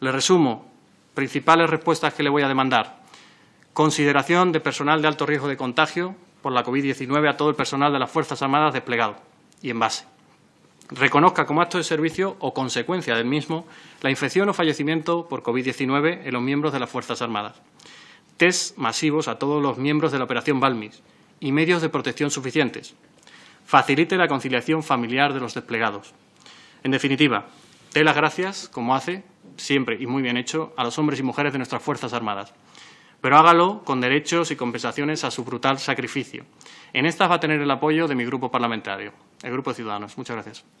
Le resumo, principales respuestas que le voy a demandar. Consideración de personal de alto riesgo de contagio por la COVID-19 a todo el personal de las Fuerzas Armadas desplegado y en base. Reconozca como acto de servicio o consecuencia del mismo la infección o fallecimiento por COVID-19 en los miembros de las Fuerzas Armadas. Test masivos a todos los miembros de la operación Balmis y medios de protección suficientes. Facilite la conciliación familiar de los desplegados. En definitiva, dé las gracias, como hace, siempre y muy bien hecho, a los hombres y mujeres de nuestras Fuerzas Armadas. Pero hágalo con derechos y compensaciones a su brutal sacrificio. En estas va a tener el apoyo de mi grupo parlamentario, el Grupo de Ciudadanos. Muchas gracias.